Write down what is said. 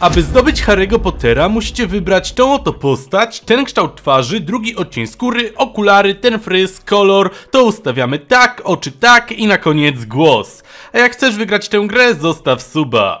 Aby zdobyć Harry'ego Pottera musicie wybrać tą oto postać, ten kształt twarzy, drugi odcień skóry, okulary, ten fryz, kolor, to ustawiamy tak, oczy tak i na koniec głos. A jak chcesz wygrać tę grę zostaw suba.